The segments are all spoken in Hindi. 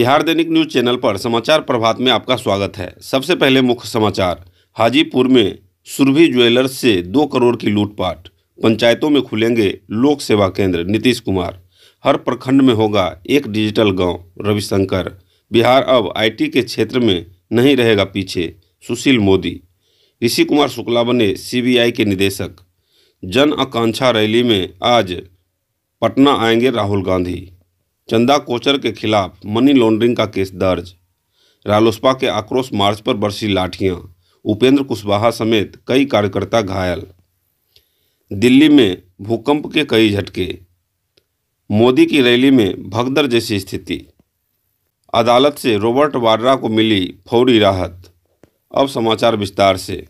बिहार दैनिक न्यूज चैनल पर समाचार प्रभात में आपका स्वागत है सबसे पहले मुख्य समाचार हाजीपुर में सुरभि ज्वेलर्स से दो करोड़ की लूटपाट पंचायतों में खुलेंगे लोक सेवा केंद्र नीतीश कुमार हर प्रखंड में होगा एक डिजिटल गांव रविशंकर बिहार अब आईटी के क्षेत्र में नहीं रहेगा पीछे सुशील मोदी ऋषि कुमार शुक्ला बने सीबीआई के निदेशक जन आकांक्षा रैली में आज पटना आएंगे राहुल गांधी चंदा कोचर के खिलाफ मनी लॉन्ड्रिंग का केस दर्ज रालोसपा के आक्रोश मार्च पर बरसी लाठियां उपेंद्र कुशवाहा समेत कई कार्यकर्ता घायल दिल्ली में भूकंप के कई झटके मोदी की रैली में भगदर जैसी स्थिति अदालत से रॉबर्ट वाड्रा को मिली फौरी राहत अब समाचार विस्तार से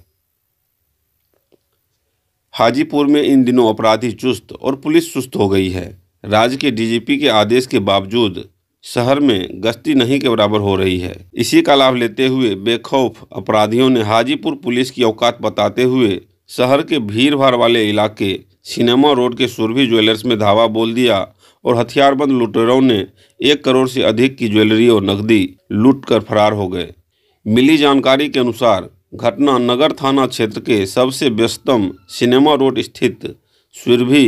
हाजीपुर में इन दिनों अपराधी चुस्त और पुलिस सुस्त हो गई है राज्य के डीजीपी के आदेश के बावजूद शहर में गश्ती नहीं के बराबर हो रही है इसी का लाभ लेते हुए बेखौफ अपराधियों ने हाजीपुर पुलिस की औकात बताते हुए शहर के भीड़ भाड़ वाले इलाके सिनेमा रोड के सुरभि ज्वेलर्स में धावा बोल दिया और हथियारबंद लुटेरों ने एक करोड़ से अधिक की ज्वेलरी और नकदी लूट कर फरार हो गए मिली जानकारी के अनुसार घटना नगर थाना क्षेत्र के सबसे व्यस्तम सिनेमा रोड स्थित सुरभि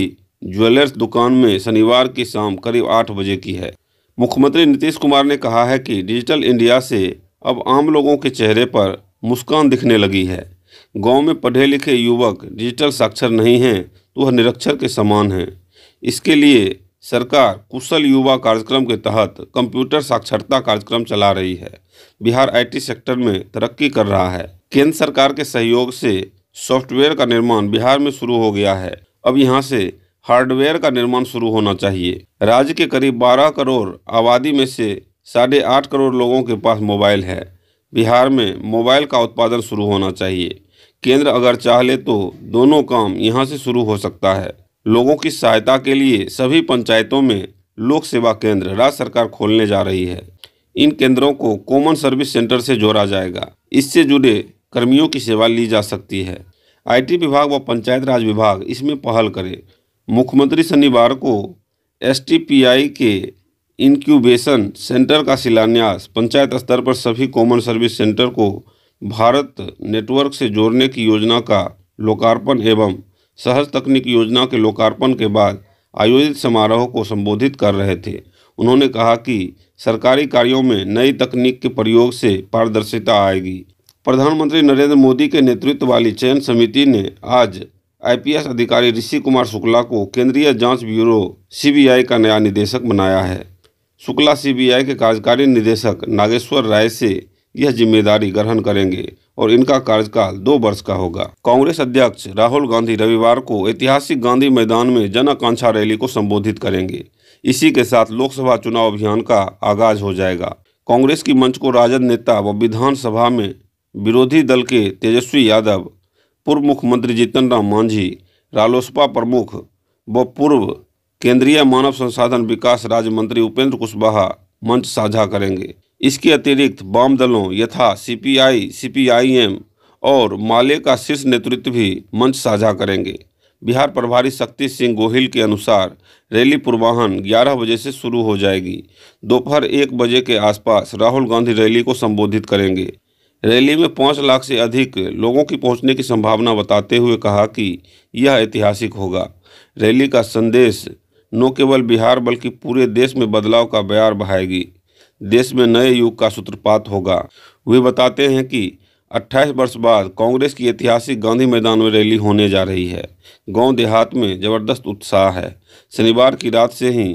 ज्वेलर्स दुकान में शनिवार की शाम करीब आठ बजे की है मुख्यमंत्री नीतीश कुमार ने कहा है कि डिजिटल इंडिया से अब आम लोगों के चेहरे पर मुस्कान दिखने लगी है गांव में पढ़े लिखे युवक डिजिटल साक्षर नहीं हैं तो वह निरक्षर के समान हैं इसके लिए सरकार कुशल युवा कार्यक्रम के तहत कंप्यूटर साक्षरता कार्यक्रम चला रही है बिहार आईटी सेक्टर में तरक्की कर रहा है केंद्र सरकार के सहयोग से सॉफ्टवेयर का निर्माण बिहार में शुरू हो गया है अब यहाँ से हार्डवेयर का निर्माण शुरू होना चाहिए राज्य के करीब 12 करोड़ आबादी में से साढ़े आठ करोड़ लोगों के पास मोबाइल है बिहार में मोबाइल का उत्पादन शुरू होना चाहिए केंद्र अगर चाह ले तो दोनों काम यहाँ से शुरू हो सकता है लोगों की सहायता के लिए सभी पंचायतों में लोक सेवा केंद्र राज्य सरकार खोलने जा रही है इन केंद्रों को कॉमन सर्विस सेंटर से जोड़ा जाएगा इससे जुड़े कर्मियों की सेवा ली जा सकती है आईटी विभाग व पंचायत राज विभाग इसमें पहल करे मुख्यमंत्री शनिवार को एसटीपीआई के इनक्यूबेशन सेंटर का शिलान्यास पंचायत स्तर पर सभी कॉमन सर्विस सेंटर को भारत नेटवर्क से जोड़ने की योजना का लोकार्पण एवं सहज तकनीक योजना के लोकार्पण के बाद आयोजित समारोह को संबोधित कर रहे थे उन्होंने कहा कि सरकारी कार्यों में नई तकनीक के प्रयोग से पारदर्शिता आएगी प्रधानमंत्री नरेंद्र मोदी के नेतृत्व वाली चयन समिति ने आज आईपीएस अधिकारी ऋषि कुमार शुक्ला को केंद्रीय जांच ब्यूरो सीबीआई का नया निदेशक बनाया है शुक्ला सीबीआई के कार्यकारी निदेशक नागेश्वर राय से यह जिम्मेदारी ग्रहण करेंगे और इनका कार्यकाल दो वर्ष का होगा कांग्रेस अध्यक्ष राहुल गांधी रविवार को ऐतिहासिक गांधी मैदान में जन आकांक्षा रैली को संबोधित करेंगे इसी के साथ लोकसभा चुनाव अभियान का आगाज हो जाएगा कांग्रेस की मंच को राजद नेता व विधानसभा में विरोधी दल के तेजस्वी यादव पूर्व मुख्यमंत्री जीतन राम मांझी रालोसपा प्रमुख व पूर्व केंद्रीय मानव संसाधन विकास राज्य मंत्री उपेंद्र कुशवाहा मंच साझा करेंगे इसके अतिरिक्त वाम दलों यथा सीपीआई सीपीआईएम और माले का शीर्ष नेतृत्व भी मंच साझा करेंगे बिहार प्रभारी शक्ति सिंह गोहिल के अनुसार रैली पूर्वाहन 11 बजे से शुरू हो जाएगी दोपहर एक बजे के आसपास राहुल गांधी रैली को संबोधित करेंगे रैली में पाँच लाख से अधिक लोगों की पहुंचने की संभावना बताते हुए कहा कि यह ऐतिहासिक होगा रैली का संदेश न केवल बिहार बल्कि पूरे देश में बदलाव का बयार बहाएगी देश में नए युग का सूत्रपात होगा वे बताते हैं कि 28 वर्ष बाद कांग्रेस की ऐतिहासिक गांधी मैदान में रैली होने जा रही है गांव देहात में जबरदस्त उत्साह है शनिवार की रात से ही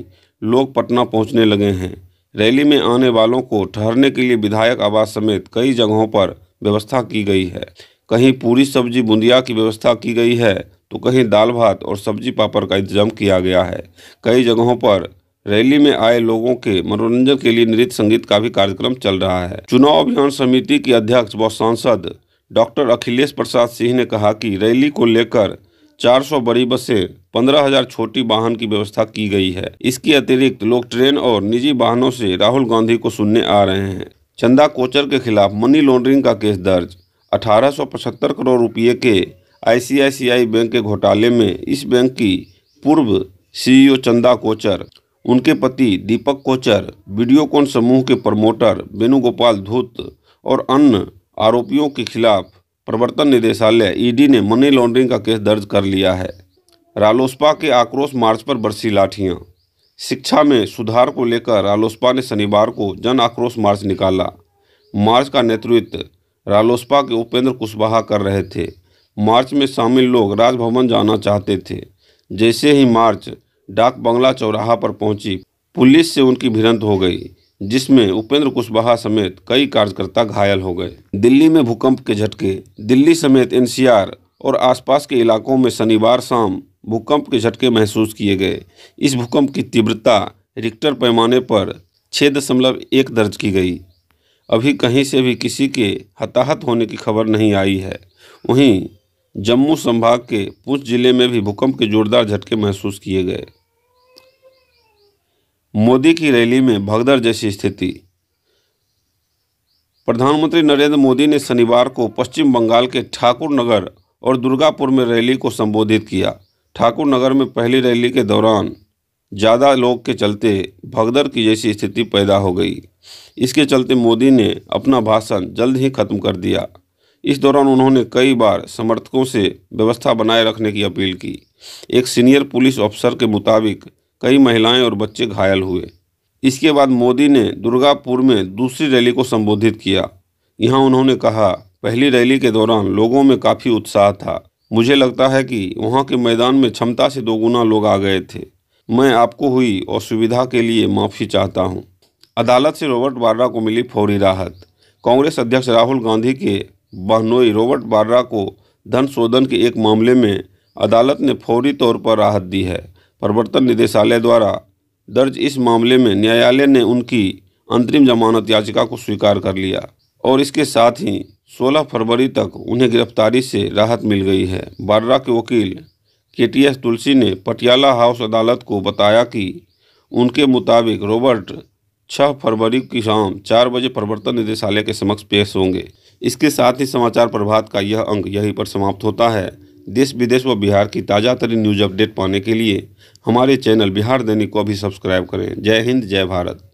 लोग पटना पहुंचने लगे हैं रैली में आने वालों को ठहरने के लिए विधायक आवास समेत कई जगहों पर व्यवस्था की गई है कहीं पूरी सब्जी बुंदिया की व्यवस्था की गई है तो कहीं दाल भात और सब्जी पापड़ का इंतजाम किया गया है कई जगहों पर रैली में आए लोगों के मनोरंजन के लिए नृत्य संगीत का भी कार्यक्रम चल रहा है चुनाव अभियान समिति के अध्यक्ष व सांसद डॉक्टर अखिलेश प्रसाद सिंह ने कहा कि रैली को लेकर 400 बड़ी बसें 15,000 छोटी वाहन की व्यवस्था की गई है इसके अतिरिक्त लोग ट्रेन और निजी वाहनों से राहुल गांधी को सुनने आ रहे हैं चंदा कोचर के खिलाफ मनी लॉन्ड्रिंग का केस दर्ज अठारह करोड़ रुपये के आईसीआईसीआई बैंक के घोटाले में इस बैंक की पूर्व सीईओ चंदा कोचर उनके पति दीपक कोचर वीडियोकॉन समूह के प्रमोटर वेणुगोपाल धूत और अन्य आरोपियों के खिलाफ प्रवर्तन निदेशालय ईडी ने मनी लॉन्ड्रिंग का केस दर्ज कर लिया है रालोसपा के आक्रोश मार्च पर बरसी लाठियां शिक्षा में सुधार को लेकर रालोसपा ने शनिवार को जन आक्रोश मार्च निकाला मार्च का नेतृत्व रालोसपा के उपेंद्र कुशवाहा कर रहे थे मार्च में शामिल लोग राजभवन जाना चाहते थे जैसे ही मार्च डाक बंगला चौराहा पर पहुंची पुलिस से उनकी भिड़ंत हो गई जिसमें उपेंद्र कुशवाहा समेत कई कार्यकर्ता घायल हो गए दिल्ली में भूकंप के झटके दिल्ली समेत एनसीआर और आसपास के इलाकों में शनिवार शाम भूकंप के झटके महसूस किए गए इस भूकंप की तीव्रता रिक्टर पैमाने पर छः दशमलव एक दर्ज की गई अभी कहीं से भी किसी के हताहत होने की खबर नहीं आई है वहीं जम्मू संभाग के पूंछ जिले में भी भूकंप के जोरदार झटके महसूस किए गए मोदी की रैली में भगदड़ जैसी स्थिति प्रधानमंत्री नरेंद्र मोदी ने शनिवार को पश्चिम बंगाल के ठाकुर नगर और दुर्गापुर में रैली को संबोधित किया ठाकुर नगर में पहली रैली के दौरान ज़्यादा लोग के चलते भगदड़ की जैसी स्थिति पैदा हो गई इसके चलते मोदी ने अपना भाषण जल्द ही खत्म कर दिया इस दौरान उन्होंने कई बार समर्थकों से व्यवस्था बनाए रखने की अपील की एक सीनियर पुलिस अफसर के मुताबिक कई महिलाएं और बच्चे घायल हुए इसके बाद मोदी ने दुर्गापुर में दूसरी रैली को संबोधित किया यहाँ उन्होंने कहा पहली रैली के दौरान लोगों में काफ़ी उत्साह था मुझे लगता है कि वहाँ के मैदान में क्षमता से दोगुना लोग आ गए थे मैं आपको हुई असुविधा के लिए माफ़ी चाहता हूँ अदालत से रॉबर्ट बाड्रा को मिली फौरी राहत कांग्रेस अध्यक्ष राहुल गांधी के बहनोई रॉबर्ट बाड्रा को धन शोधन के एक मामले में अदालत ने फौरी तौर पर राहत दी है प्रवर्तन निदेशालय द्वारा दर्ज इस मामले में न्यायालय ने उनकी अंतरिम जमानत याचिका को स्वीकार कर लिया और इसके साथ ही 16 फरवरी तक उन्हें गिरफ्तारी से राहत मिल गई है बारा के वकील के टी एस तुलसी ने पटियाला हाउस अदालत को बताया कि उनके मुताबिक रॉबर्ट 6 फरवरी की शाम चार बजे प्रवर्तन निदेशालय के समक्ष पेश होंगे इसके साथ ही समाचार प्रभात का यह अंक यहीं पर समाप्त होता है देश विदेश व बिहार की ताज़ा तरीन न्यूज़ अपडेट पाने के लिए हमारे चैनल बिहार दैनिक को भी सब्सक्राइब करें जय हिंद जय भारत